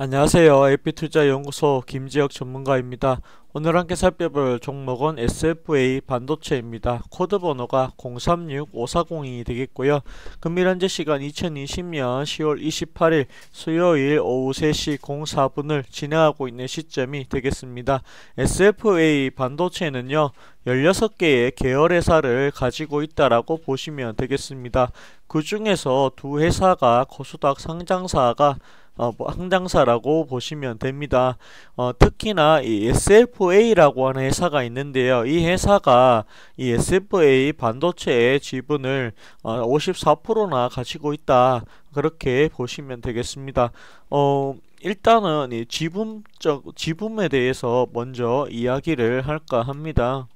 안녕하세요. 에피투자연구소 김지혁 전문가입니다. 오늘 함께 살펴볼 종목은 SFA 반도체입니다. 코드 번호가 036540이 되겠고요. 금일 현재 시간 2020년 10월 28일 수요일 오후 3시 04분을 진행하고 있는 시점이 되겠습니다. SFA 반도체는요. 16개의 계열 회사를 가지고 있다라고 보시면 되겠습니다. 그 중에서 두 회사가 고수닥 상장사가 어, 뭐항장사라고 보시면 됩니다. 어, 특히나 이 SF a SFA라고 하는 회사가 있는데요. 이 회사가 이 SFA 반도체의 지분을 54%나 어, 가지고 있다. 그렇게 보시면 되겠습니다. 어, 일단은 이 지분적 지분에 대해서 먼저 이야기를 할까 합니다.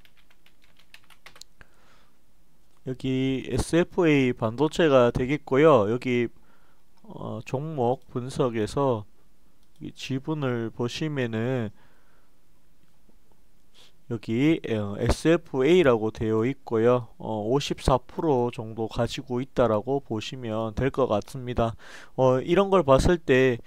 여기 SFA 반도체가 되겠고요. 여기 어, 종목 분석에서 지분을 보시면은 여기 어, SFA라고 되어 있고요. 어, 54% 정도 가지고 있다라고 보시면 될 것 같습니다. 어, 이런 걸 봤을 때이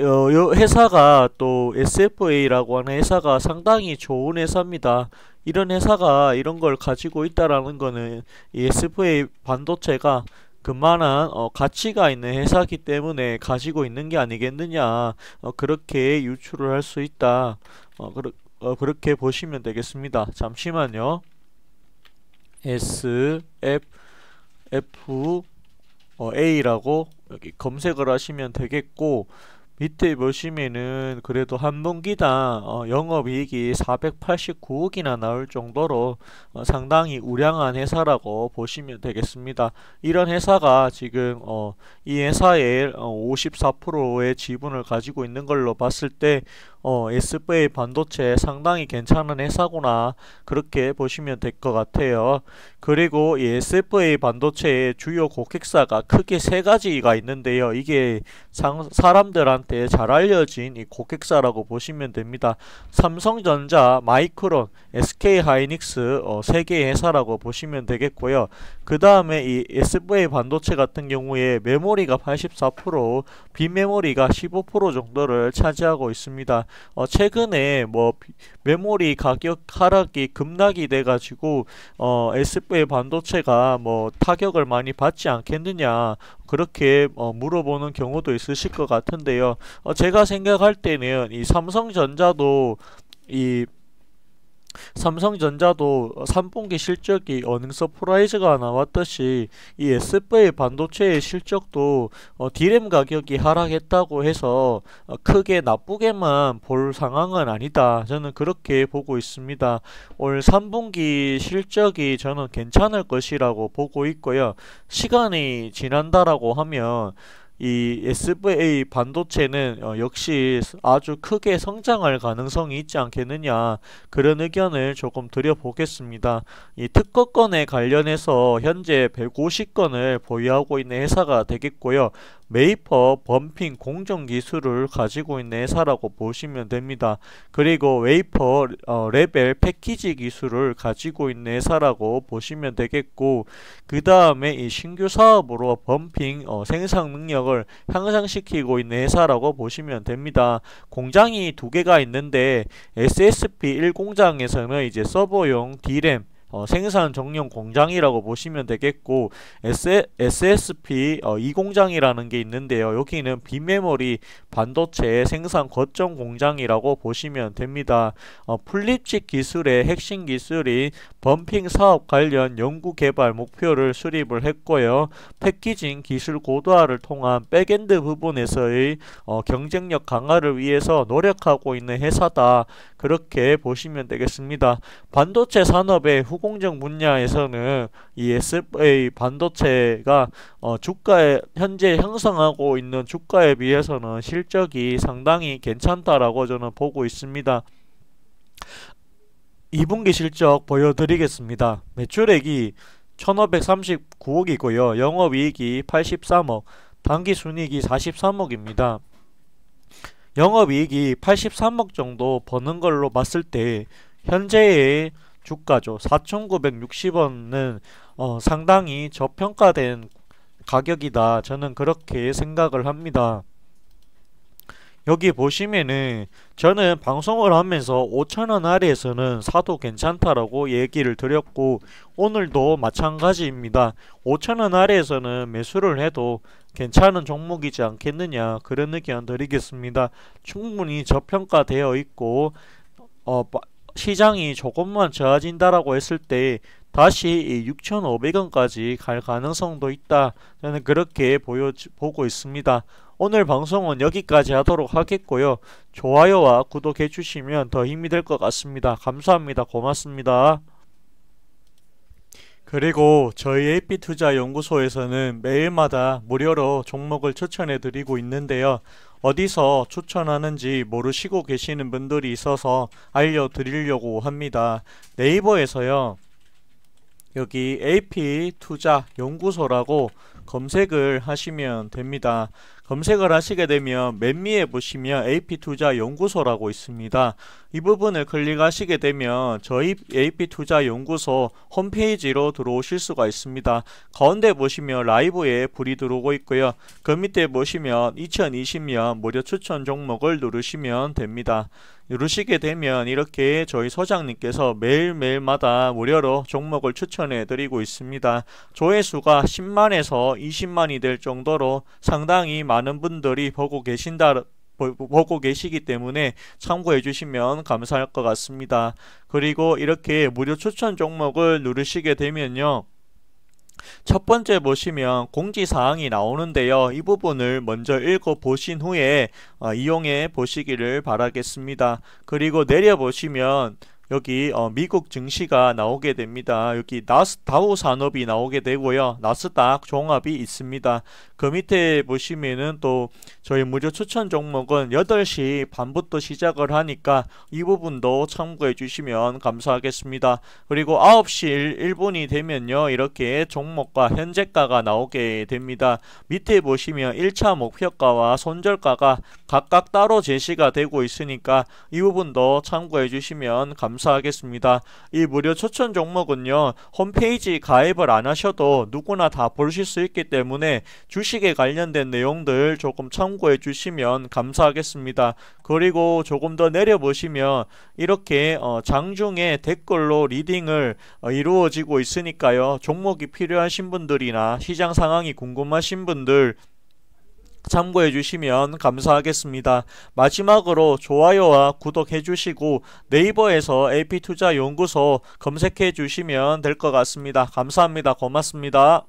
어, 회사가 또 SFA라고 하는 회사가 상당히 좋은 회사입니다. 이런 회사가 이런 걸 가지고 있다라는 거는 이 SFA 반도체가 그만한 어, 가치가 있는 회사기 때문에 가지고 있는 게 아니겠느냐 어, 그렇게 유출을할 수 있다 어, 그렇 어, 그렇게 보시면 되겠습니다. 잠시만요. S, F, F, 어, A라고 여기 검색을 하시면 되겠고 밑에 보시면은 그래도 한 분기당 어, 영업이익이 489억이나 나올 정도로 어, 상당히 우량한 회사라고 보시면 되겠습니다. 이런 회사가 지금 어, 이 회사의 54%의 어, 지분을 가지고 있는 걸로 봤을 때 어, SBA 반도체 상당히 괜찮은 회사구나 그렇게 보시면 될 것 같아요. 그리고 이 SBA 반도체의 주요 고객사가 크게 세 가지가 있는데요. 이게 상, 사람들한테 사람한테 잘 알려진 이 고객사라고 보시면 됩니다. 삼성전자, 마이크론, SK하이닉스 어, 3개의 회사라고 보시면 되겠고요. 그 다음에 이 SVA 반도체 같은 경우에 메모리가 84%, 빈메모리가 15% 정도를 차지하고 있습니다. 어, 최근에 뭐 메모리 가격 하락이 급락이 돼 가지고 어 SBA 반도체가 뭐 타격을 많이 받지 않겠느냐 그렇게 어 물어보는 경우도 있으실 것 같은데요. 어 제가 생각할 때는 이 삼성전자도 이 삼성전자도 3분기 실적이 어닝 서프라이즈가 나왔듯이 이 SBA 반도체의 실적도 어, 디램 가격이 하락했다고 해서 어, 크게 나쁘게만 볼 상황은 아니다. 저는 그렇게 보고 있습니다. 올 3분기 실적이 저는 괜찮을 것이라고 보고 있고요. 시간이 지난다라고 하면 이 SVA 반도체는 어 역시 아주 크게 성장할 가능성이 있지 않겠느냐 그런 의견을 조금 드려보겠습니다. 이 특허권에 관련해서 현재 150건을 보유하고 있는 회사가 되겠고요. 메이퍼 범핑 공정 기술을 가지고 있는 회사라고 보시면 됩니다. 그리고 웨이퍼 어, 레벨 패키지 기술을 가지고 있는 회사라고 보시면 되겠고 그 다음에 이 신규 사업으로 범핑 어, 생산 능력을 향상시키고 있는 회사라고 보시면 됩니다. 공장이 두 개가 있는데 SSP 1 공장에서는 이제 서버용 D램 어, 생산 정령 공장이라고 보시면 되겠고 SSP 어, 2공장이라는 게 있는데요. 여기는 비메모리 반도체 생산 거점 공장이라고 보시면 됩니다. 어, 플립칩 기술의 핵심 기술인 범핑 사업 관련 연구 개발 목표를 수립을 했고요. 패키징 기술 고도화를 통한 백엔드 부분에서의 어, 경쟁력 강화를 위해서 노력하고 있는 회사다. 그렇게 보시면 되겠습니다. 반도체 산업의 후 후공정 분야에서는 이 SFA 반도체가 어, 주가에 현재 형성하고 있는 주가에 비해서는 실적이 상당히 괜찮다라고 저는 보고 있습니다. 2분기 실적 보여드리겠습니다. 매출액이 1539억이고요. 영업이익이 83억, 당기순이익이 43억입니다. 영업이익이 83억 정도 버는 걸로 봤을 때 현재의 주가죠. 4,960원은 어, 상당히 저평가된 가격이다. 저는 그렇게 생각을 합니다. 여기 보시면은 저는 방송을 하면서 5천원 아래에서는 사도 괜찮다라고 얘기를 드렸고 오늘도 마찬가지입니다. 5천원 아래에서는 매수를 해도 괜찮은 종목이지 않겠느냐 그런 의견 드리겠습니다. 충분히 저평가되어 있고 어, 시장이 조금만 좋아진다라고 했을 때 다시 6,500원까지 갈 가능성도 있다. 저는 그렇게 보여 보고 있습니다. 오늘 방송은 여기까지 하도록 하겠고요. 좋아요와 구독해 주시면 더 힘이 될 것 같습니다. 감사합니다. 고맙습니다. 그리고 저희 AP투자연구소에서는 매일마다 무료로 종목을 추천해 드리고 있는데요. 어디서 추천하는지 모르시고 계시는 분들이 있어서 알려드리려고 합니다. 네이버에서요. 여기 AP 투자 연구소라고 검색을 하시면 됩니다. 검색을 하시게 되면 맨위에 보시면 AP투자연구소라고 있습니다. 이 부분을 클릭하시게 되면 저희 AP투자연구소 홈페이지로 들어오실 수가 있습니다. 가운데 보시면 라이브에 불이 들어오고 있고요. 그 밑에 보시면 2020년 무료 추천 종목을 누르시면 됩니다. 누르시게 되면 이렇게 저희 소장님께서 매일매일마다 무료로 종목을 추천해 드리고 있습니다. 조회수가 10만에서 20만이 될 정도로 상당히 많은 분들이 보고 계신다 보고 계시기 때문에 참고해 주시면 감사할 것 같습니다. 그리고 이렇게 무료 추천 종목을 누르시게 되면요. 첫 번째 보시면 공지사항이 나오는데요. 이 부분을 먼저 읽어보신 후에 어, 이용해 보시기를 바라겠습니다. 그리고 내려보시면 여기 어, 미국 증시가 나오게 됩니다. 여기 나스 다우 산업이 나오게 되고요. 나스닥 종합이 있습니다. 그 밑에 보시면은 또 저희 무료 추천 종목은 8시 반부터 시작을 하니까 이 부분도 참고해 주시면 감사하겠습니다. 그리고 9시 1분이 되면요. 이렇게 종목과 현재가가 나오게 됩니다. 밑에 보시면 1차 목표가와 손절가가 각각 따로 제시가 되고 있으니까 이 부분도 참고해 주시면 감사하겠습니다. 감사하겠습니다. 이 무료 추천 종목은요. 홈페이지 가입을 안 하셔도 누구나 다 보실 수 있기 때문에 주식에 관련된 내용들 조금 참고해 주시면 감사하겠습니다. 그리고 조금 더 내려보시면 이렇게 어, 장중에 댓글로 리딩을 어, 이루어지고 있으니까요. 종목이 필요하신 분들이나 시장 상황이 궁금하신 분들 참고해 주시면 감사하겠습니다. 마지막으로 좋아요와 구독해 주시고 네이버에서 AP투자연구소 검색해 주시면 될 것 같습니다. 감사합니다. 고맙습니다.